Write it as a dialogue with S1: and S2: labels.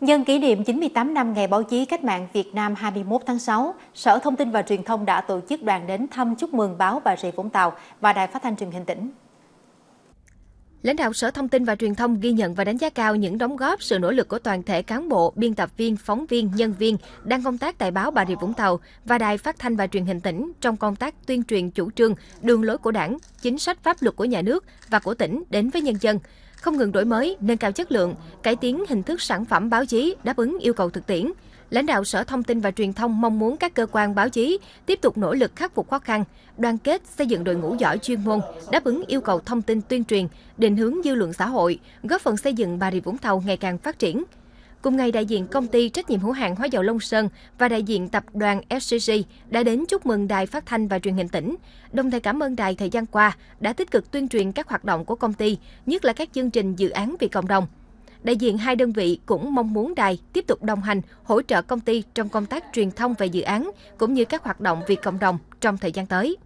S1: Nhân kỷ niệm 98 năm Ngày Báo chí Cách mạng Việt Nam 21 tháng 6, Sở Thông tin và Truyền thông đã tổ chức đoàn đến thăm chúc mừng báo Bà Rịa Vũng Tàu và Đài Phát thanh Truyền hình tỉnh.
S2: Lãnh đạo Sở Thông tin và Truyền thông ghi nhận và đánh giá cao những đóng góp, sự nỗ lực của toàn thể cán bộ, biên tập viên, phóng viên, nhân viên đang công tác tại báo Bà Rịa Vũng Tàu và Đài Phát thanh và Truyền hình tỉnh trong công tác tuyên truyền chủ trương, đường lối của Đảng, chính sách pháp luật của nhà nước và của tỉnh đến với nhân dân không ngừng đổi mới, nâng cao chất lượng, cải tiến hình thức sản phẩm báo chí đáp ứng yêu cầu thực tiễn lãnh đạo Sở Thông tin và Truyền thông mong muốn các cơ quan báo chí tiếp tục nỗ lực khắc phục khó khăn, đoàn kết xây dựng đội ngũ giỏi chuyên môn, đáp ứng yêu cầu thông tin tuyên truyền, định hướng dư luận xã hội, góp phần xây dựng Bà Rịa Vũng Tàu ngày càng phát triển. Cùng ngày, đại diện công ty trách nhiệm hữu hạn hóa dầu Long Sơn và đại diện tập đoàn SCG đã đến chúc mừng Đài Phát thanh và Truyền hình tỉnh, đồng thời cảm ơn Đài thời gian qua đã tích cực tuyên truyền các hoạt động của công ty, nhất là các chương trình dự án vì cộng đồng đại diện hai đơn vị cũng mong muốn đài tiếp tục đồng hành, hỗ trợ công ty trong công tác truyền thông về dự án cũng như các hoạt động vì cộng đồng trong thời gian tới.